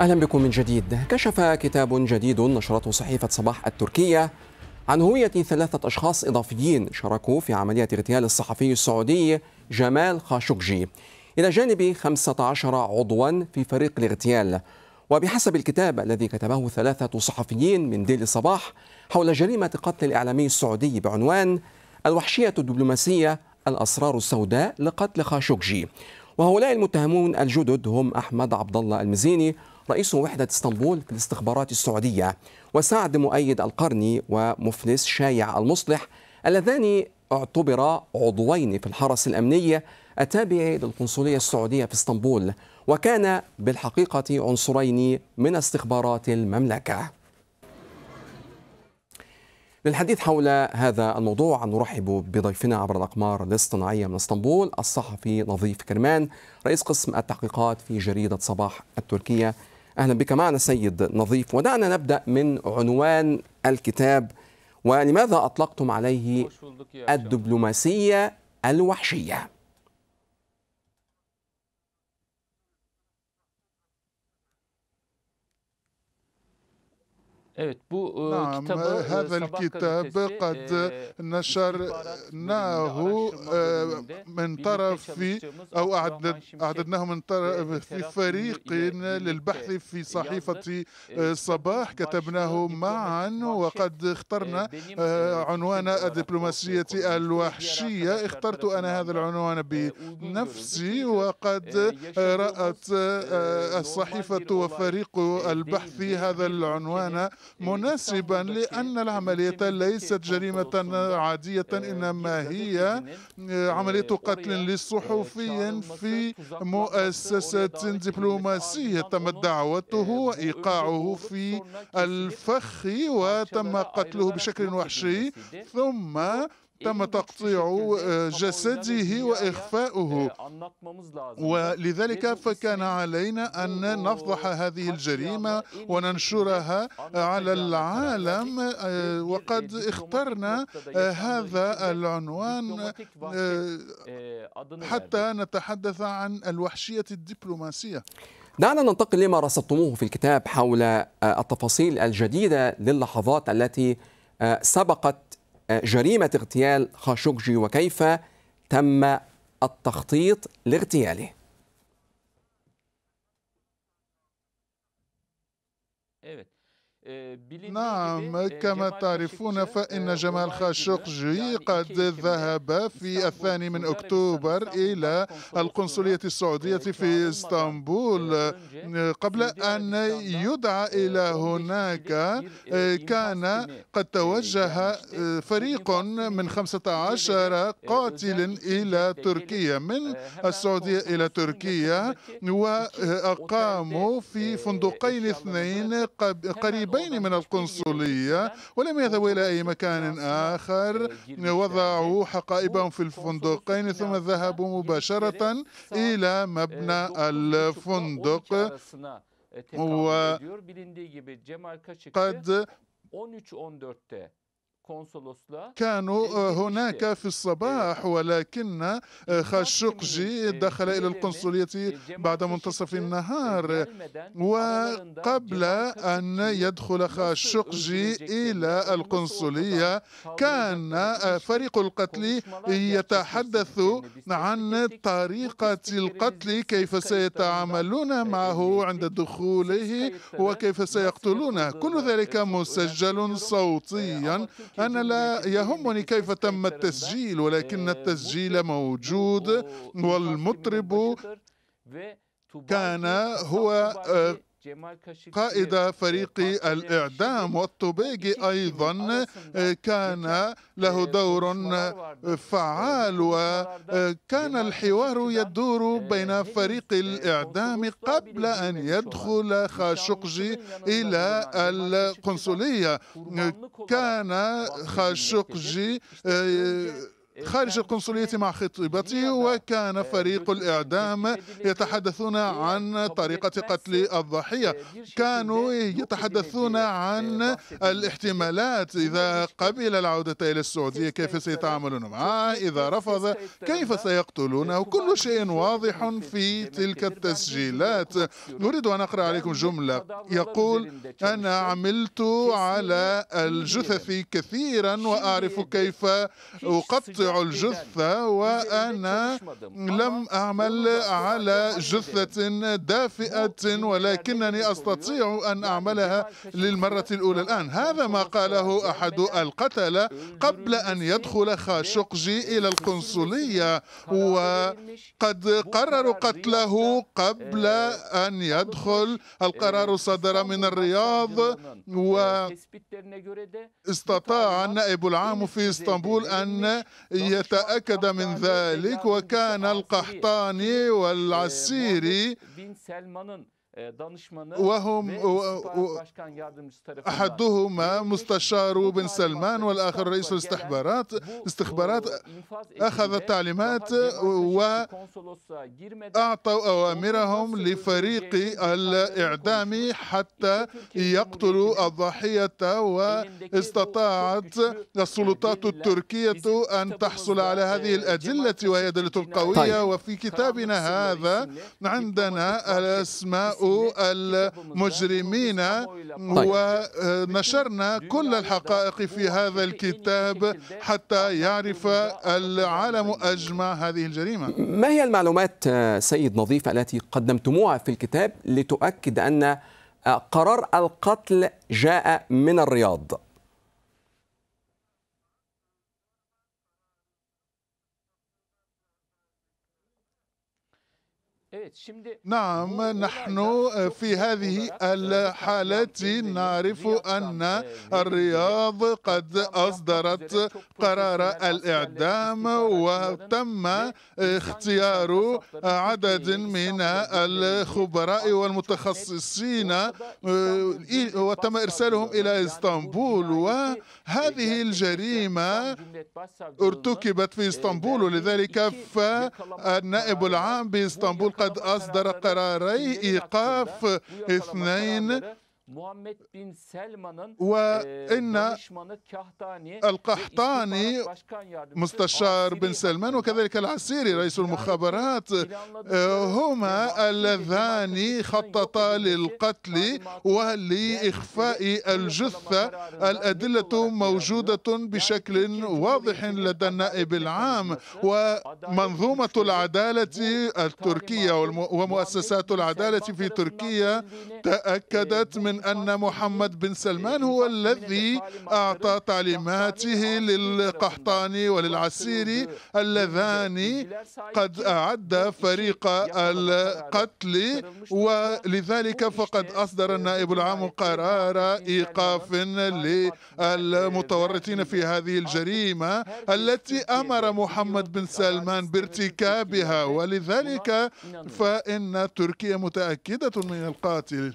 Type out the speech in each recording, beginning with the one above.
أهلا بكم من جديد كشف كتاب جديد نشرته صحيفة صباح التركية عن هوية ثلاثة أشخاص إضافيين شاركوا في عملية اغتيال الصحفي السعودي جمال خاشقجي إلى جانب 15 عضوا في فريق الاغتيال وبحسب الكتاب الذي كتبه ثلاثة صحفيين من ديلي صباح حول جريمة قتل الإعلامي السعودي بعنوان الوحشية الدبلوماسية الأسرار السوداء لقتل خاشقجي وهؤلاء المتهمون الجدد هم أحمد عبد الله المزيني رئيس وحدة اسطنبول في الاستخبارات السعودية وسعد مؤيد القرني ومفلس شايع المصلح اللذان اعتبرا عضوين في الحرس الأمني التابع للقنصلية السعودية في اسطنبول وكان بالحقيقة عنصرين من استخبارات المملكة للحديث حول هذا الموضوع نرحب بضيفنا عبر الأقمار الاصطناعية من اسطنبول الصحفي نظيف كرمان رئيس قسم التحقيقات في جريدة صباح التركية أهلا بك معنا سيد نظيف ودعنا نبدأ من عنوان الكتاب ولماذا أطلقتم عليه الدبلوماسية الوحشية Evet bu e, kitabı, هذا الكتاب قد نشرناه من طرف أو أعددناه من طرف في فريق للبحث في صحيفة صباح كتبناه معا وقد اخترنا عنوان الدبلوماسية الوحشية اخترت أنا هذا العنوان بنفسي وقد رأت الصحيفة وفريق البحث هذا العنوان إيه، مناسبا لأن العملية ليست جريمة عادية إنما آه، هي آه، عملية آه، قتل لصحفي في مؤسسة دبلوماسية تمت دعوته وإيقاعه في الفخ وتم قتله بشكل وحشي ثم إيه، تم تقطيع آه، جسده وإخفاؤه إيه، ولذلك فكان علينا أن نفضح هذه الجريمة وننشرها على العالم آه، وقد اخترنا آه، هذا العنوان حتى نتحدث عن الوحشية الدبلوماسية دعنا نعم، ننتقل لما رصدتموه في الكتاب حول التفاصيل الجديدة للحظات التي سبقت جريمة اغتيال خاشقجي وكيف تم التخطيط لاغتياله آه، نعم آه، كما تعرفون فإن آه، جمال خاشقجي يعني قد ذهب في الثاني من أكتوبر إلى القنصلية السعودية في اسطنبول قبل أن يدعى إلى هناك كان قد يعني توجه فريق من 15 قاتل إلى تركيا من السعودية إلى تركيا وأقاموا في فندقين اثنين قريبين القربين من القنصلية ولم يذهبوا إلى أي مكان آخر وضعوا حقائبهم في الفندقين ثم ذهبوا مباشرة إلى مبنى الفندق وقد كانوا هناك في الصباح ولكن خاشقجي دخل إلى القنصلية بعد منتصف النهار وقبل أن يدخل خاشقجي إلى القنصلية كان فريق القتل يتحدث عن طريقة القتل كيف سيتعاملون معه عند دخوله وكيف سيقتلونه كل ذلك مسجل صوتيا أنا لا يهمني كيف تم التسجيل ولكن التسجيل موجود والمطرب كان هو آه، قائد فريق الإعدام والطبيجي أيضا كان له دور فعال وكان الحوار يدور بين فريق الإعدام قبل أن يدخل خاشقجي إلى القنصلية كان خاشقجي خارج القنصلية مع خطيبتي وكان فريق الإعدام يتحدثون عن طريقة قتل الضحية كانوا يتحدثون عن الاحتمالات إذا قبل العودة إلى السعودية كيف سيتعاملون معه إذا رفض كيف سيقتلونه كل شيء واضح في تلك التسجيلات نريد أن أقرأ عليكم جملة يقول أنا عملت على الجثث كثيرا وأعرف كيف أقطع الجثة وأنا لم أعمل على جثة دافئة ولكنني أستطيع أن أعملها للمرة الأولى الآن هذا ما قاله أحد القتلة قبل أن يدخل خاشقجي إلى القنصلية وقد قرروا قتله قبل أن يدخل القرار صدر من الرياض و استطاع النائب العام في اسطنبول ان يتأكد من ذلك وكان القحطاني والعسيري E, وهم أحدهما مستشار بن سلمان والآخر رئيس الاستخبارات استخبارات أخذ التعليمات وأعطوا أوامرهم لفريق الإعدام حتى يقتلوا الضحية واستطاعت السلطات التركية أن تحصل على e, هذه الأدلة وهي أدلة قوية وفي كتابنا هذا عندنا الأسماء المجرمين ونشرنا آه، كل الحقائق في هذا الكتاب حتى يعرف العالم أجمع هذه الجريمة ما هي المعلومات آه، سيد نظيف التي قدمتموها في الكتاب لتؤكد أن آه، قرار القتل جاء من الرياض نعم نحن في هذه الحالة نعرف أن الرياض قد أصدرت قرار الإعدام وتم اختيار عدد من الخبراء والمتخصصين آه، وتم إرسالهم إلى إسطنبول وهذه الجريمة ارتكبت في إسطنبول ولذلك فالنائب العام بإسطنبول قد قد أصدر قراري إيقاف اثنين وإن القحطاني مستشار بن سلمان وكذلك العسيري رئيس المخابرات هما اللذان خططا للقتل ولإخفاء الجثة الأدلة موجودة بشكل واضح لدى النائب العام ومنظومة العدالة التركية ومؤسسات العدالة في تركيا تأكدت من من أن محمد بن سلمان هو الذي أعطى تعليماته للقحطاني وللعسيري اللذان قد أعد فريق القتل ولذلك فقد أصدر النائب العام قرار إيقاف للمتورطين في هذه الجريمة التي أمر محمد بن سلمان بارتكابها ولذلك فإن تركيا متأكدة من القاتل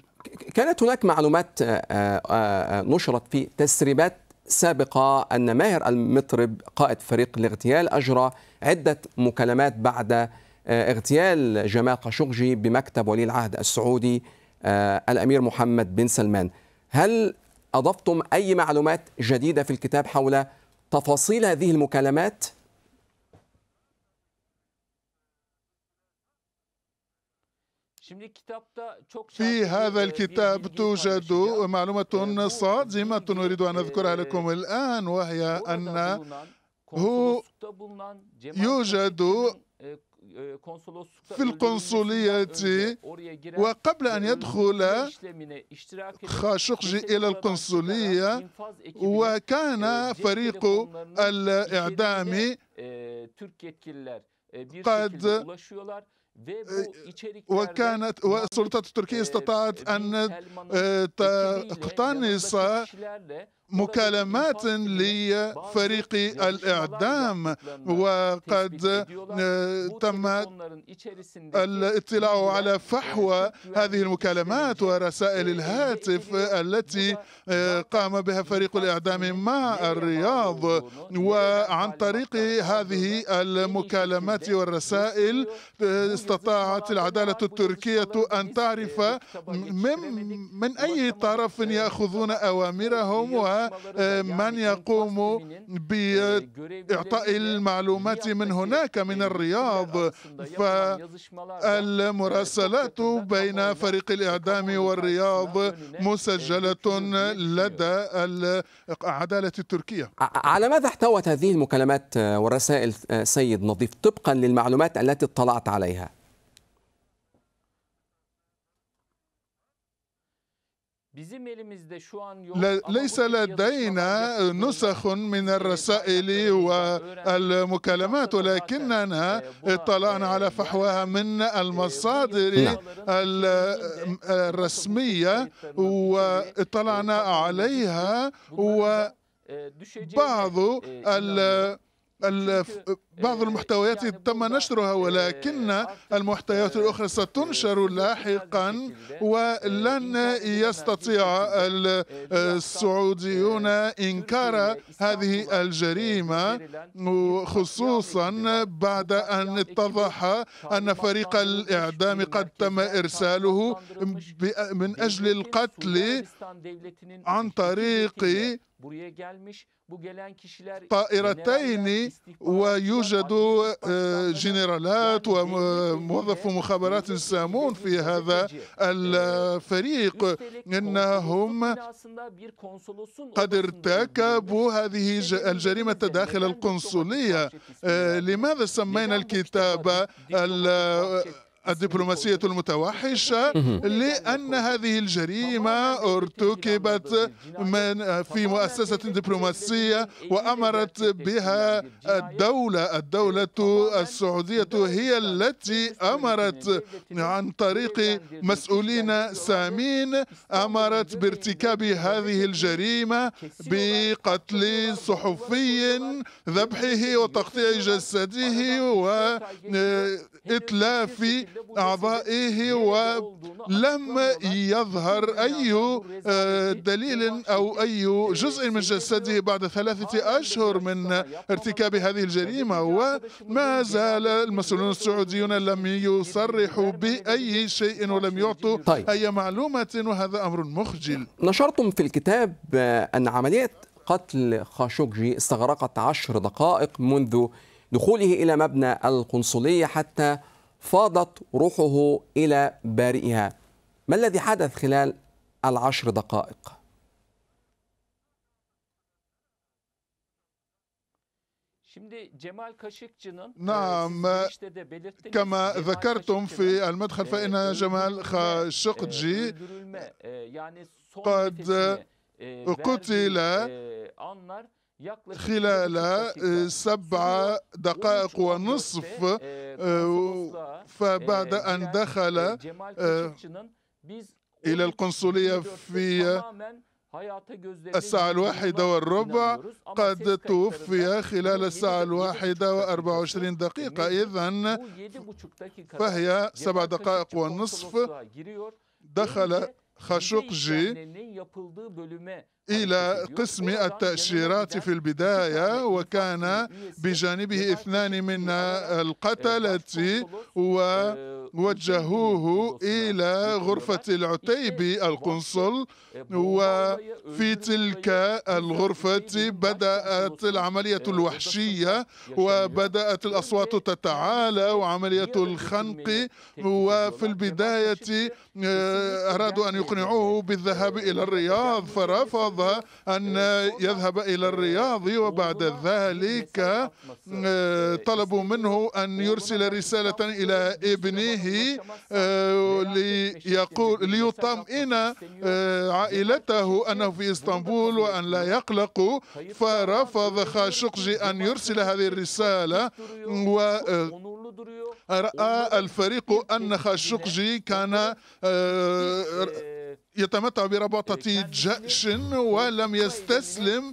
كانت هناك معلومات آه، آه، آه، نشرت في تسريبات سابقة أن ماهر المطرب قائد فريق الاغتيال أجرى عدة مكالمات بعد اغتيال جمال خاشقجي بمكتب ولي العهد السعودي الأمير محمد بن سلمان هل أضفتم أي معلومات جديدة في الكتاب حول تفاصيل هذه المكالمات؟ في هذا الكتاب توجد معلومة صادمة أريد أن أذكرها لكم الآن وهي أن هو يوجد في القنصلية وقبل أن يدخل خاشقجي إلى القنصلية وكان فريق الإعدام قد وكانت والسلطات التركية استطاعت أن تقتنص مكالمات لفريق الاعدام وقد آه، تم الاطلاع على فحوى هذه المكالمات ورسائل الهاتف التي آه، قام بها فريق الاعدام مع الرياض وعن طريق هذه المكالمات والرسائل آه، استطاعت العداله التركيه ان تعرف من, من اي طرف ياخذون اوامرهم و من يعني يقوم بإعطاء آه، المعلومات من هناك من الرياض فالمراسلات بين فريق الإعدام والرياض مسجلة لدى العدالة التركية على ماذا احتوت هذه المكالمات آه، والرسائل آه، سيد نظيف طبقا للمعلومات التي اطلعت عليها؟ ليس لدينا نسخ من الرسائل والمكالمات ولكننا اطلعنا على فحواها من المصادر الرسمية واطلعنا عليها وبعض بعض المحتويات تم نشرها ولكن المحتويات الأخرى ستنشر لاحقا ولن يستطيع السعوديون إنكار هذه الجريمة خصوصا بعد أن اتضح أن فريق الإعدام قد تم إرساله من أجل القتل عن طريق طائرتين ويوجد يوجد آه، جنرالات وموظف مخابرات سامون في هذا الفريق إنهم قد ارتكبوا هذه الجريمة داخل القنصلية آه، لماذا سمينا الكتاب الدبلوماسية المتوحشة لأن هذه الجريمة ارتكبت من في مؤسسة دبلوماسية وأمرت بها الدولة الدولة السعودية هي التي أمرت عن طريق مسؤولين سامين أمرت بارتكاب هذه الجريمة بقتل صحفي ذبحه وتقطيع جسده وإتلاف آه، أعضائه ولم يظهر أي آه، دليل أو أي جزء من جسده بعد ثلاثة أشهر من ارتكاب هذه الجريمة وما زال المسؤولون السعوديون لم يصرحوا بأي شيء ولم يعطوا طيب. أي معلومة وهذا أمر مخجل نشرتم في الكتاب أن عملية قتل خاشقجي استغرقت عشر دقائق منذ دخوله إلى مبنى القنصلية حتى فاضت روحه إلى بارئها ما الذي حدث خلال العشر دقائق e, نعم كما ذكرتم في المدخل فإن e, جمال e, خاشقجي قد قتل خلال آه، سبع دقائق ونصف آه، آه، فبعد أن دخل إلى القنصلية في الساعة الواحدة والربع قد توفي خلال الساعة الواحدة وأربع وعشرين دقيقة إذا فهي سبع دقائق ونصف دخل خاشقجي إلى قسم التأشيرات في البداية وكان بجانبه اثنان من القتلة ووجهوه آه، إلى غرفة العتيبي القنصل وفي تلك الغرفة بدأت العملية آه، الوحشية وبدأت الأصوات تتعالى وعملية الخنق وفي البداية آه، أرادوا أن يقنعوه بالذهاب إلى الرياض فرفض الرياضة أن يذهب إلى الرياض وبعد ذلك آه، طلبوا منه أن يرسل رسالة إلى ابنه آه، ليقول ليطمئن آه، عائلته أنه في إسطنبول وأن لا يقلقوا فرفض خاشقجي أن يرسل هذه الرسالة و رأى الفريق أن خاشقجي كان يتمتع برباطة جأش ولم يستسلم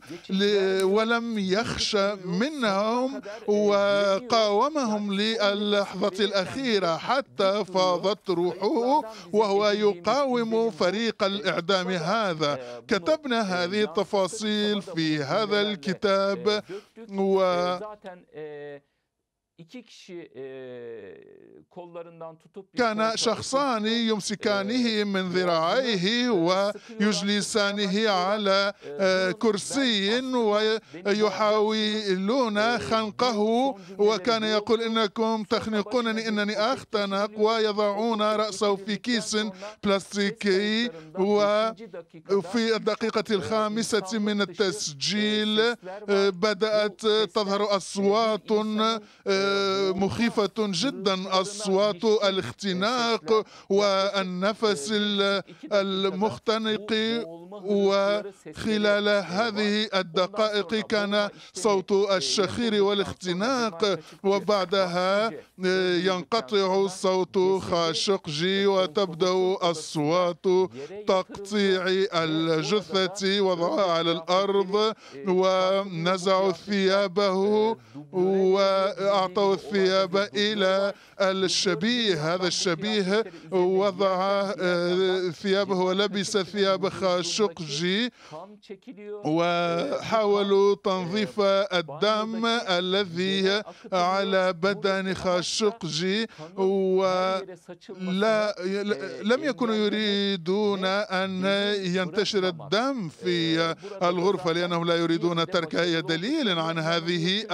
ولم يخشى منهم وقاومهم للحظة الأخيرة حتى فاضت روحه وهو يقاوم فريق الإعدام هذا كتبنا هذه التفاصيل في هذا الكتاب و iki kişi e, kollarından tutup كان شخصان يمسكانه من ذراعيه ويجلسانه على كرسي ويحاولون خنقه وكان يقول انكم تخنقونني انني اختنق نعم. ويضعون راسه في كيس بلاستيكي وفي الدقيقه الخامسه من التسجيل بدات تظهر اصوات مخيفة جدا أصوات الاختناق والنفس المختنق وخلال هذه الدقائق كان صوت الشخير والاختناق وبعدها آه، ينقطع صوت خاشقجي وتبدأ أصوات تقطيع الجثة وضعها على الأرض ونزع ثيابه وأعطى أعطوا الثياب إلى الشبيه هذا الشبيه وضع آه، ثيابه ولبس ثياب خاشقجي وحاولوا تنظيف الدم الذي على بدن خاشقجي ولا لم يكونوا يريدون أن ينتشر الدم في الغرفة لأنهم لا يريدون ترك أي دليل عن هذه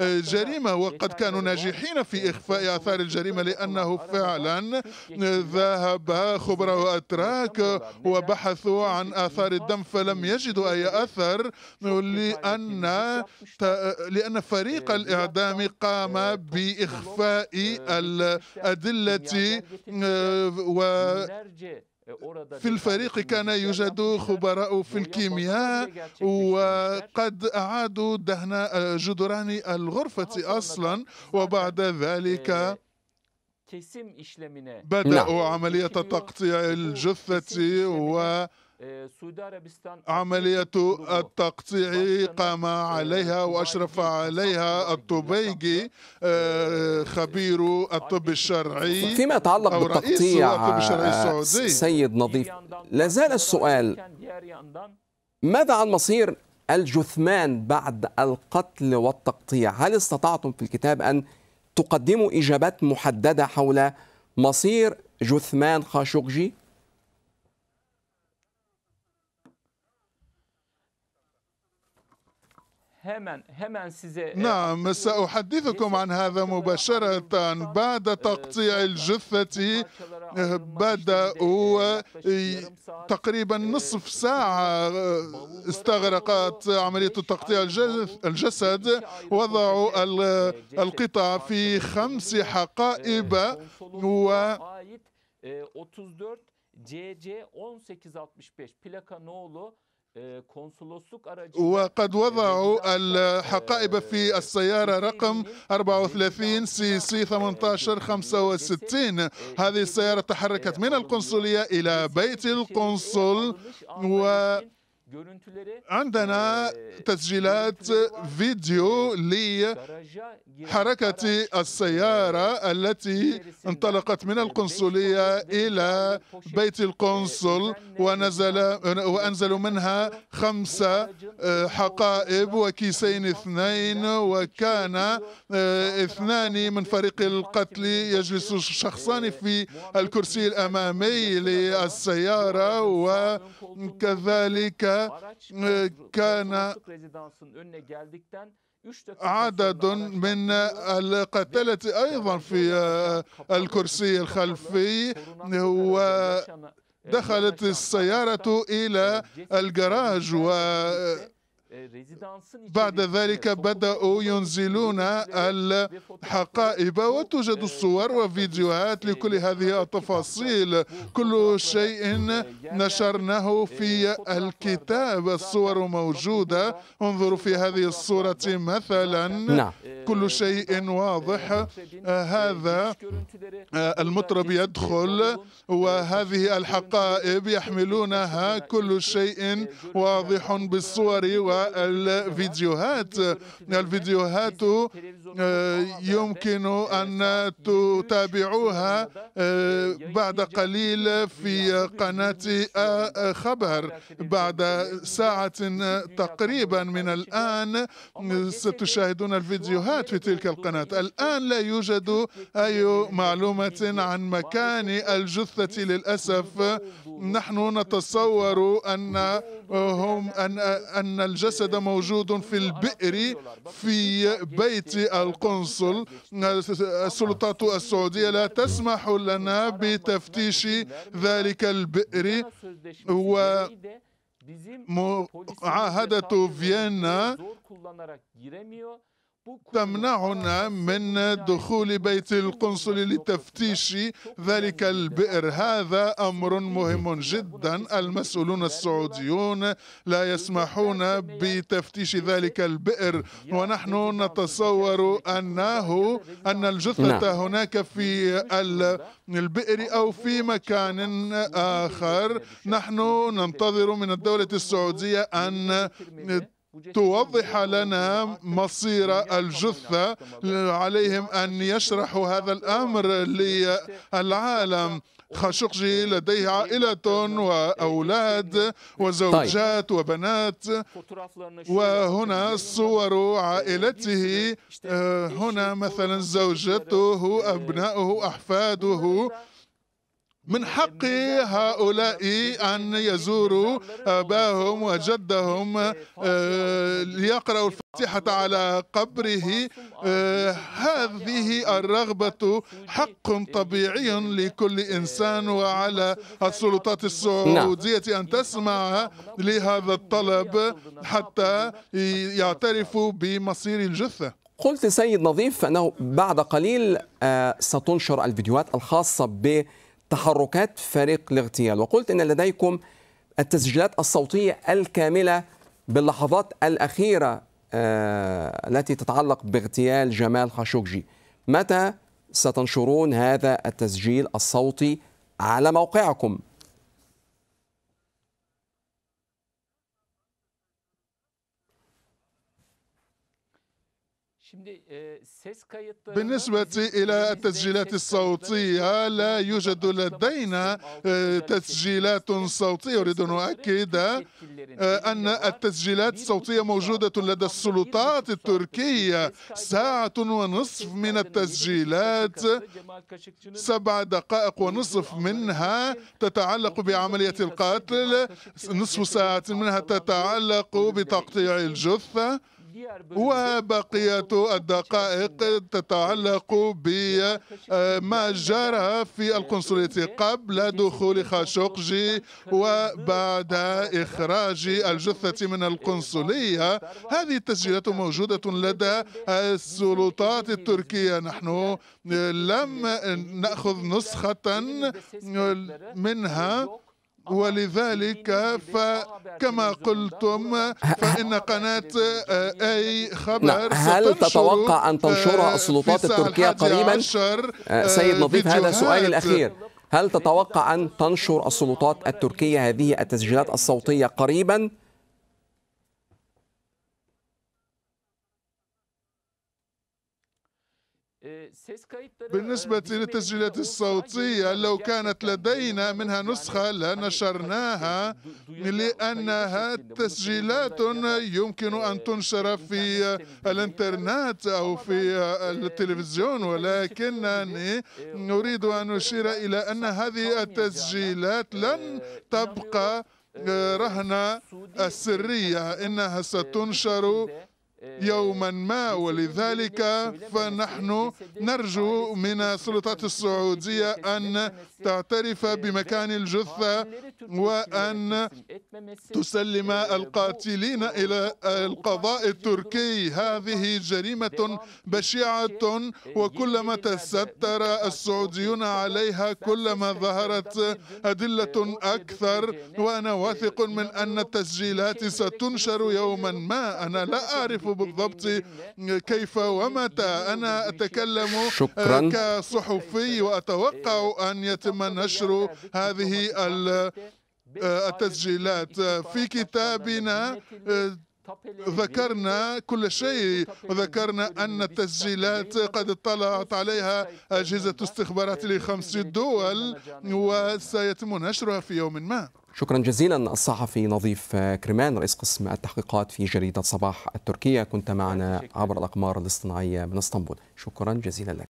الجريمة قد كانوا ناجحين في إخفاء آثار الجريمة لأنه فعلا ذهب خبراء أتراك وبحثوا عن آثار الدم فلم يجدوا أي أثر لأن لأن فريق الإعدام قام بإخفاء الأدلة آه، و في الفريق كان يوجد خبراء في الكيمياء وقد أعادوا دهن جدران الغرفة أصلا وبعد ذلك إيه، بدأوا نعم. عملية تقطيع الجثة و آه، عملية التقطيع قام عليها وأشرف عليها الطبيجي آه، خبير الطب الشرعي فيما يتعلق بالتقطيع آه، سيد نظيف لا زال السؤال ماذا عن مصير الجثمان بعد القتل والتقطيع هل استطعتم في الكتاب أن تقدموا إجابات محددة حول مصير جثمان خاشقجي؟ نعم سأحدثكم عن هذا مباشرة بعد تقطيع الجثة بدأوا تقريبا نصف ساعة استغرقت عملية تقطيع الجسد وضعوا القطع في خمس حقائب و C 1865 plaka olur? وقد وضعوا الحقائب في السيارة رقم 34 سي سي 1865 هذه السيارة تحركت من القنصلية إلى بيت القنصل و عندنا تسجيلات فيديو لحركة السيارة التي انطلقت من القنصلية إلى بيت القنصل ونزل وأنزلوا منها خمسة حقائب وكيسين اثنين وكان اثنان من فريق القتل يجلس شخصان في الكرسي الأمامي للسيارة وكذلك كان عدد من القتلة أيضا في الكرسي الخلفي ودخلت السيارة إلى الجراج و بعد ذلك بدأوا ينزلون الحقائب وتوجد الصور وفيديوهات لكل هذه التفاصيل كل شيء نشرناه في الكتاب الصور موجودة انظروا في هذه الصورة مثلا كل شيء واضح هذا المطرب يدخل وهذه الحقائب يحملونها كل شيء واضح بالصور و والفيديوهات الفيديوهات آه، يمكن أن تتابعوها آه، بعد قليل في قناة آه، خبر بعد ساعة تقريبا من الآن ستشاهدون الفيديوهات في تلك القناة الآن لا يوجد أي معلومة عن مكان الجثة للأسف نحن نتصور أن هم أن أن الجثة الجسد موجود في البئر في بيت القنصل السلطات السعودية لا تسمح لنا بتفتيش ذلك البئر و معاهدة فيينا تمنعنا من دخول بيت القنصل لتفتيش ذلك البئر هذا امر مهم جدا المسؤولون السعوديون لا يسمحون بتفتيش ذلك البئر ونحن نتصور انه ان الجثه نعم. هناك في البئر او في مكان اخر نحن ننتظر من الدوله السعوديه ان توضح لنا مصير الجثة عليهم أن يشرحوا هذا الأمر للعالم خاشقجي لديه عائلة وأولاد وزوجات طيب. وبنات وهنا صور عائلته آه، هنا مثلا زوجته أبناؤه أحفاده من حق هؤلاء أن يزوروا أباهم وجدهم آه، ليقرأوا الفاتحة على قبره آه، هذه الرغبة حق طبيعي لكل إنسان وعلى السلطات السعودية نعم. أن تسمع لهذا الطلب حتى يعترفوا بمصير الجثة قلت سيد نظيف أنه بعد قليل آه، ستنشر الفيديوهات الخاصة ب تحركات فريق الاغتيال وقلت ان لديكم التسجيلات الصوتيه الكامله باللحظات الاخيره آه، التي تتعلق باغتيال جمال خاشقجي متى ستنشرون هذا التسجيل الصوتي على موقعكم E, بالنسبة إلى التسجيلات الصوتية لا يوجد لدينا آه، تسجيلات صوتية أريد أن أؤكد آه، أن التسجيلات الصوتية موجودة لدى السلطات التركية ساعة ونصف من التسجيلات سبع دقائق ونصف منها تتعلق بعملية القتل نصف ساعة منها تتعلق بتقطيع الجثة وبقية الدقائق تتعلق بما آه، جرى في القنصلية قبل دخول خاشقجي وبعد إخراج الجثة من القنصلية هذه التسجيلات موجودة لدى السلطات التركية نحن لم نأخذ نسخة منها ولذلك فكما قلتم فإن قناة أي خبر نعم. هل تتوقع أن تنشر السلطات التركية قريبا؟ آه، سيد نظيف هذا سؤالي الأخير هل تتوقع أن تنشر السلطات التركية هذه التسجيلات الصوتية قريبا؟ E, بالنسبة للتسجيلات الصوتية لو كانت لدينا منها نسخة لنشرناها لأنها تسجيلات يمكن e, أن تنشر في الإنترنت أو في e, التلفزيون ولكنني أريد أن أشير إلى أن هذه التسجيلات لن تبقى رهنة السرية إنها ستنشر يوما ما ولذلك فنحن نرجو من السلطات السعودية أن تعترف إيه، بمكان الجثة وأن تسلم إيه، القاتلين إلى القضاء التركي هذه جريمة بشعة إيه، وكلما تستر السعوديون عليها كلما ظهرت أدلة أكثر وأنا واثق من أن التسجيلات ستنشر يوما ما أنا لا أعرف بالضبط كيف ومتى أنا أتكلم آه، شكرا. كصحفي وأتوقع أن يتم يتم نشر هذه التسجيلات في كتابنا آه، ذكرنا كل آه، شيء وذكرنا أن التسجيلات قد اطلعت عليها أجهزة استخبارات آه، لخمس دول وسيتم نشرها في يوم ما شكرا جزيلا الصحفي نظيف كريمان رئيس قسم التحقيقات في جريدة صباح التركية كنت معنا عبر الأقمار الاصطناعية من اسطنبول شكرا جزيلا لك